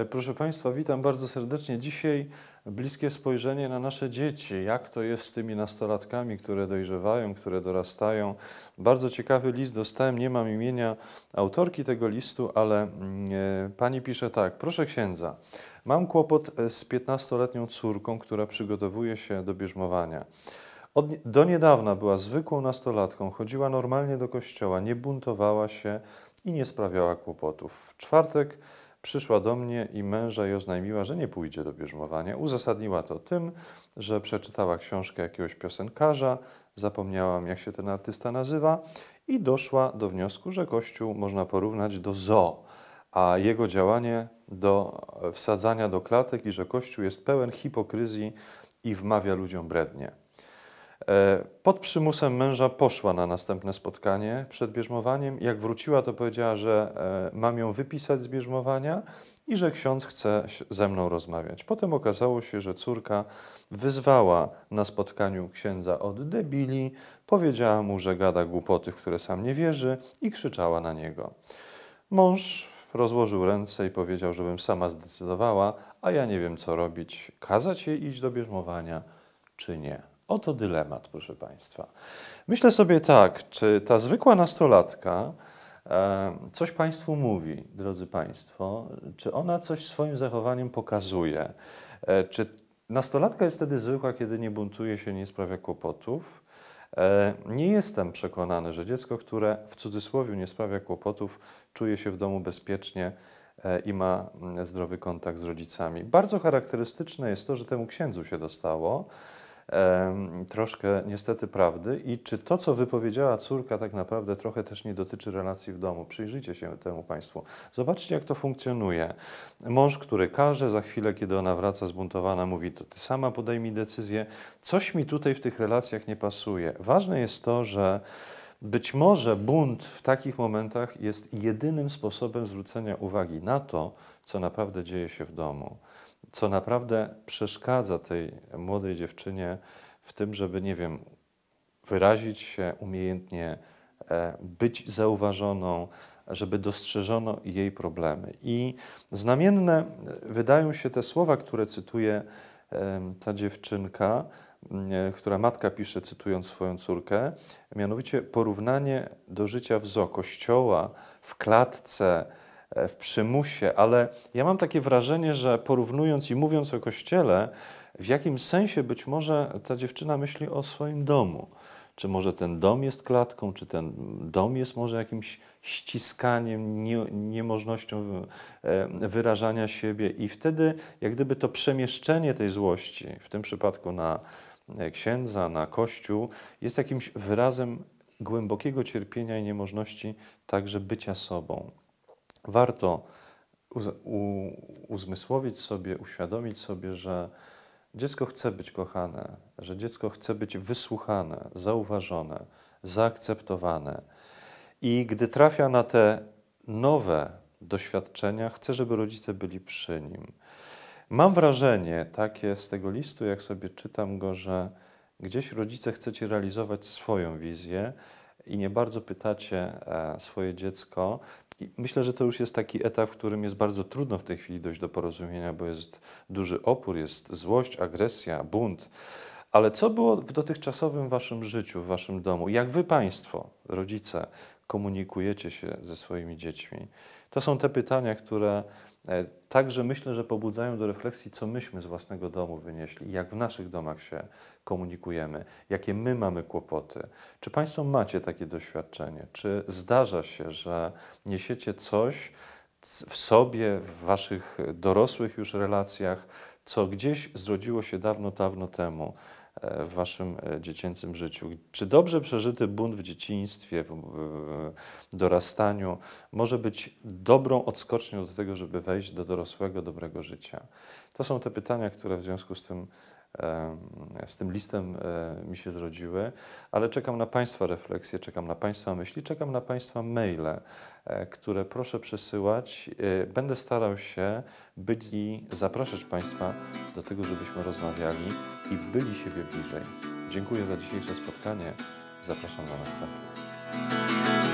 E, proszę Państwa, witam bardzo serdecznie. Dzisiaj bliskie spojrzenie na nasze dzieci. Jak to jest z tymi nastolatkami, które dojrzewają, które dorastają? Bardzo ciekawy list dostałem. Nie mam imienia autorki tego listu, ale mm, e, pani pisze tak. Proszę księdza, mam kłopot e, z 15-letnią córką, która przygotowuje się do bierzmowania. Od, do niedawna była zwykłą nastolatką, chodziła normalnie do kościoła, nie buntowała się i nie sprawiała kłopotów. W czwartek przyszła do mnie i męża i oznajmiła, że nie pójdzie do bierzmowania. Uzasadniła to tym, że przeczytała książkę jakiegoś piosenkarza, zapomniałam jak się ten artysta nazywa, i doszła do wniosku, że Kościół można porównać do zoo, a jego działanie do wsadzania do klatek i że Kościół jest pełen hipokryzji i wmawia ludziom brednie. E, pod przymusem męża poszła na następne spotkanie przed bierzmowaniem. Jak wróciła, to powiedziała, że e, mam ją wypisać z bierzmowania i że ksiądz chce ze mną rozmawiać. Potem okazało się, że córka wyzwała na spotkaniu księdza od debili, powiedziała mu, że gada głupoty, w które sam nie wierzy i krzyczała na niego. Mąż rozłożył ręce i powiedział, żebym sama zdecydowała, a ja nie wiem co robić, kazać jej iść do bierzmowania czy nie. Oto dylemat, proszę Państwa. Myślę sobie tak, czy ta zwykła nastolatka e, coś Państwu mówi, drodzy Państwo, czy ona coś swoim zachowaniem pokazuje? E, czy nastolatka jest wtedy zwykła, kiedy nie buntuje się, nie sprawia kłopotów? E, nie jestem przekonany, że dziecko, które w cudzysłowie nie sprawia kłopotów, czuje się w domu bezpiecznie, i ma mm, zdrowy kontakt z rodzicami. Bardzo charakterystyczne jest to, że temu księdzu się dostało, troszkę niestety prawdy i czy to, co wypowiedziała córka, tak naprawdę trochę też nie dotyczy relacji w domu. Przyjrzyjcie się temu Państwo. Zobaczcie, jak to funkcjonuje. Mąż, który każe, za chwilę, kiedy ona wraca zbuntowana, mówi, to ty sama podejmij decyzję. Coś mi tutaj w tych relacjach nie pasuje. Ważne jest to, że być może bunt w takich momentach jest jedynym sposobem zwrócenia uwagi na to, co naprawdę dzieje się w domu co naprawdę przeszkadza tej młodej dziewczynie w tym, żeby, nie wiem, wyrazić się umiejętnie, e, być zauważoną, żeby dostrzeżono jej problemy. I znamienne wydają się te słowa, które cytuje ta dziewczynka, e, która matka pisze, cytując swoją córkę, mianowicie porównanie do życia w zoo, kościoła, w klatce, E, w przymusie, ale ja mam takie wrażenie, że porównując i mówiąc o kościele, w jakim sensie być może ta dziewczyna myśli o swoim domu. Czy może ten dom jest klatką, czy ten dom jest może jakimś ściskaniem, nie, niemożnością e, wyrażania siebie, i wtedy, jak gdyby to przemieszczenie tej złości, w tym przypadku na e, księdza, na kościół, jest jakimś wyrazem głębokiego cierpienia i niemożności także bycia sobą warto uz uzmysłowić sobie, uświadomić sobie, że dziecko chce być kochane, że dziecko chce być wysłuchane, zauważone, zaakceptowane. I gdy trafia na te nowe doświadczenia, chce, żeby rodzice byli przy nim. Mam wrażenie, takie z tego listu, jak sobie czytam go, że gdzieś rodzice chcecie realizować swoją wizję, i nie bardzo pytacie e, swoje dziecko, i myślę, że to już jest taki etap, w którym jest bardzo trudno w tej chwili dojść do porozumienia, bo jest duży opór, jest złość, agresja, bunt. Ale co było w dotychczasowym waszym życiu, w waszym domu? Jak wy państwo, rodzice, komunikujecie się ze swoimi dziećmi? To są te pytania, które E, także myślę, że pobudzają do refleksji, co myśmy z własnego domu wynieśli, jak w naszych domach się komunikujemy, jakie my mamy kłopoty. Czy Państwo macie takie doświadczenie? Czy zdarza się, że niesiecie coś w sobie, w Waszych dorosłych już relacjach, co gdzieś zrodziło się dawno, dawno temu? E, w waszym e, dziecięcym życiu. Czy dobrze przeżyty bunt w dzieciństwie, w dorastaniu może być dobrą odskocznią do tego, żeby wejść do dorosłego, dobrego życia? To są te pytania, które w związku z tym z tym listem e, mi się zrodziły, ale czekam na Państwa refleksje, czekam na Państwa myśli, czekam na Państwa maile, które proszę przesyłać. Będę starał się być i zapraszać Państwa do tego, żebyśmy rozmawiali i byli siebie bliżej. Dziękuję za dzisiejsze spotkanie. Zapraszam na następne.